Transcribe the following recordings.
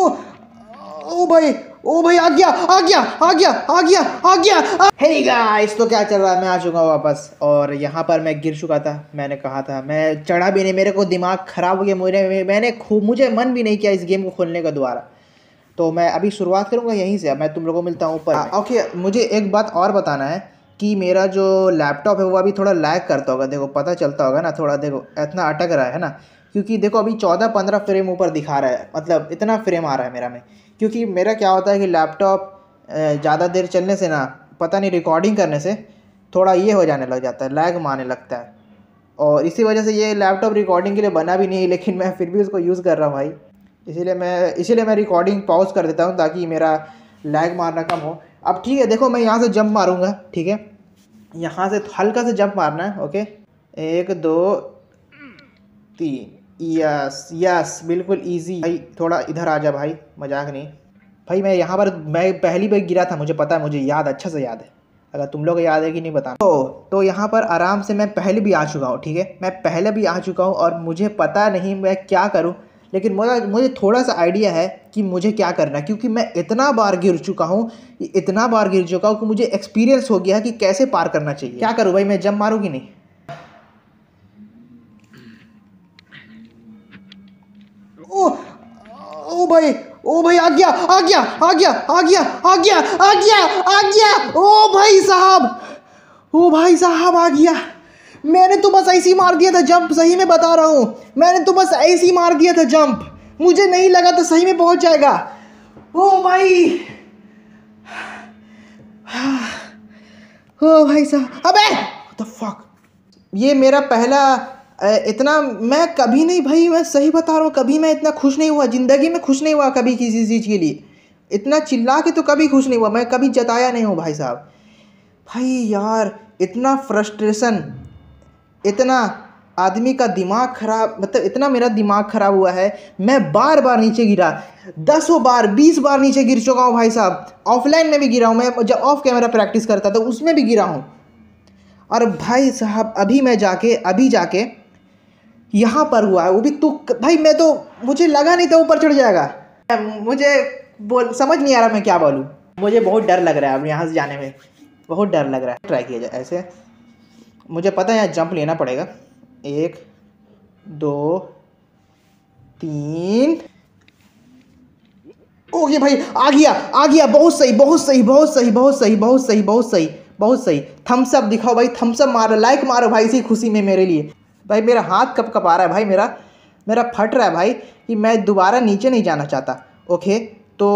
ओ ओ भाई ओ भाई आ गया आ गया आ गया आ गया आ गया हे गाइस तो क्या चल रहा है मैं आ चुका हूँ वापस और यहाँ पर मैं गिर चुका था मैंने कहा था मैं चढ़ा भी नहीं मेरे को दिमाग ख़राब हो गया मुझे मैंने खूब मुझे मन भी नहीं किया इस गेम को खोलने का दोबारा तो मैं अभी शुरुआत करूँगा यहीं से मैं तुम लोगों को मिलता हूँ ऊपर ओके मुझे एक बात और बताना है कि मेरा जो लैपटॉप है वो अभी थोड़ा लैग करता होगा देखो पता चलता होगा ना थोड़ा देखो इतना अटक रहा है ना क्योंकि देखो अभी चौदह पंद्रह फ्रेम ऊपर दिखा रहा है मतलब इतना फ्रेम आ रहा है मेरा में क्योंकि मेरा क्या होता है कि लैपटॉप ज़्यादा देर चलने से ना पता नहीं रिकॉर्डिंग करने से थोड़ा ये हो जाने लग जाता है लैग मारने लगता है और इसी वजह से ये लैपटॉप रिकॉर्डिंग के लिए बना भी नहीं लेकिन मैं फिर भी उसको यूज़ कर रहा हूँ भाई इसीलिए मैं इसीलिए मैं रिकॉर्डिंग पॉज कर देता हूँ ताकि मेरा लैग मारना कम हो अब ठीक है देखो मैं यहाँ से जंप मारूँगा ठीक है यहाँ से हल्का से जंप मारना है ओके एक दो तीन यस यस बिल्कुल इजी भाई थोड़ा इधर आ जा भाई मजाक नहीं भाई मैं यहाँ पर मैं पहली बार गिरा था मुझे पता है मुझे याद अच्छा से याद है अगर तुम लोग याद है कि नहीं बताना तो तो यहाँ पर आराम से मैं पहले भी आ चुका हूँ ठीक है मैं पहले भी आ चुका हूँ और मुझे पता नहीं मैं क्या करूँ लेकिन मुझे मुझे थोड़ा सा आइडिया है कि मुझे क्या करना है क्योंकि मैं इतना बार गिर चुका हूँ इतना बार गिर चुका हूँ कि मुझे एक्सपीरियंस हो गया है कि कैसे पार करना चाहिए क्या करूँ भाई मैं जम मारूँगी नहीं ओ ओ भाई ओ भाई आ गया आ गया आ गया आ गया आ गया आ गया आ गया ओ भाई साहब ओ भाई साहब आ गया मैंने तो बस ऐसे ही मार दिया था जंप सही में बता रहा हूँ मैंने तो बस ऐसे ही मार दिया था जंप मुझे नहीं लगा था सही में पहुंच जाएगा ओ भाई ओ भाई साहब अबे द फक ये मेरा पहला इतना मैं कभी नहीं भाई मैं सही बता रहा हूँ कभी मैं इतना खुश नहीं हुआ ज़िंदगी में खुश नहीं हुआ कभी किसी चीज़ के लिए इतना चिल्ला के तो कभी खुश नहीं हुआ मैं कभी जताया नहीं हूँ भाई साहब भाई यार इतना फ्रस्ट्रेशन इतना आदमी का दिमाग खराब मतलब इतना मेरा दिमाग खराब हुआ है मैं बार बार नीचे गिरा दसों बार बीस बार नीचे गिर चुका हूँ भाई साहब ऑफलाइन में भी गिरा हूँ मैं जब ऑफ कैमरा प्रैक्टिस करता था तो उसमें भी गिरा हूँ और भाई साहब अभी मैं जाके अभी जाके यहाँ पर हुआ है वो भी तू भाई मैं तो मुझे लगा नहीं था ऊपर चढ़ जाएगा मुझे बोल समझ नहीं आ रहा मैं क्या बोलूँ मुझे बहुत डर लग रहा है अब यहाँ से जाने में बहुत डर लग रहा है ट्राई किया जाए ऐसे मुझे पता है यहाँ जंप लेना पड़ेगा एक दो तीन ओके भाई आ गया आ गया बहुत सही बहुत सही बहुत सही बहुत सही बहुत सही बहुत सही बहुत सही थम्सअप दिखाओ भाई थम्सअप मारो लाइक मारो भाई इसी खुशी में मेरे लिए भाई मेरा हाथ कप कप आ रहा है भाई मेरा मेरा फट रहा है भाई कि मैं दोबारा नीचे नहीं जाना चाहता ओके तो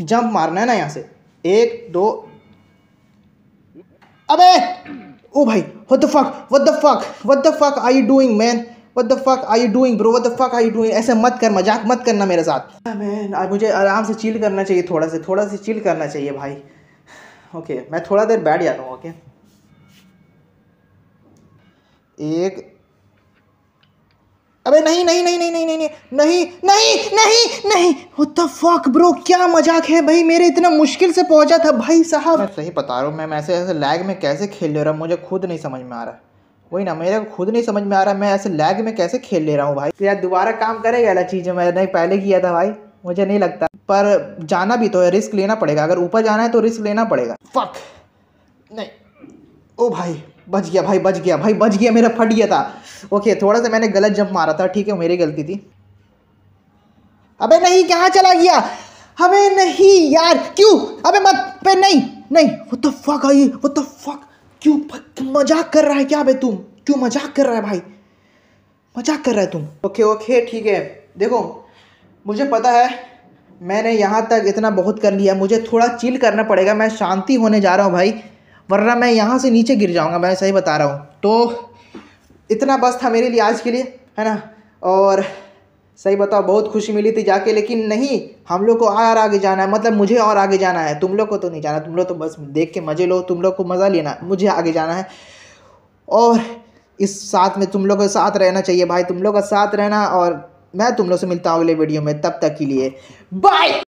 जंप मारना है ना यहाँ से एक दो अबे ओ भाई what the fuck what the fuck what the fuck are you doing man what the fuck are you doing bro what the fuck are you doing ऐसे मत कर मजाक मत करना मेरे साथ मैन ah, आज मुझे आराम से चिल करना चाहिए थोड़ा से थोड़ा से चिल करना चाहिए भाई ओके okay, मैं थोड़ा देर बैठ जाता हूँ ओके okay? एक अबे नहीं नहीं नहीं नहीं नहीं नहीं नहीं नहीं नहीं नहीं नहीं फक ब्रो क्या मजाक है भाई मेरे इतना मुश्किल से पहुंचा था भाई साहब मैं सही बता रहा हूँ मैं ऐसे ऐसे लैग में कैसे खेल ले रहा हूँ मुझे खुद नहीं समझ में आ रहा वही ना मेरे को खुद नहीं समझ में आ रहा मैं ऐसे लैग में कैसे खेल ले रहा हूँ भाई तो यार दोबारा काम करेगा अला चीज़ें मैंने पहले किया था भाई मुझे नहीं लगता पर जाना भी तो है रिस्क लेना पड़ेगा अगर ऊपर जाना है तो रिस्क लेना पड़ेगा फक नहीं ओ भाई बच गया भाई बच गया भाई बच गया मेरा फट गया था ओके थोड़ा सा मैंने गलत जंप मारा था ठीक है मेरी गलती थी अबे नहीं कहाँ चला गया अबे नहीं यार क्यों अबे मत पे नहीं नहीं वो तो फक आई वो तो फक क्यों मजाक कर रहा है क्या भाई तुम क्यों मजाक कर रहा है भाई मजाक कर रहा है तुम ओके ओके ठीक है देखो मुझे पता है मैंने यहाँ तक इतना बहुत कर लिया मुझे थोड़ा चिल करना पड़ेगा मैं शांति होने जा रहा हूँ भाई वरना मैं यहाँ से नीचे गिर जाऊँगा मैं सही बता रहा हूँ तो इतना बस था मेरे लिए आज के लिए है ना और सही बताओ बहुत खुशी मिली थी जाके लेकिन नहीं हम लोग को और आगे जाना है मतलब मुझे और आगे जाना है तुम लोग को तो नहीं जाना तुम लोग तो बस देख के मज़े लो तुम लोग को मज़ा लेना मुझे आगे जाना है और इस साथ में तुम लोग का साथ रहना चाहिए भाई तुम लोग का साथ रहना और मैं तुम लोग से मिलता हूँ अगले वीडियो में तब तक के लिए बाय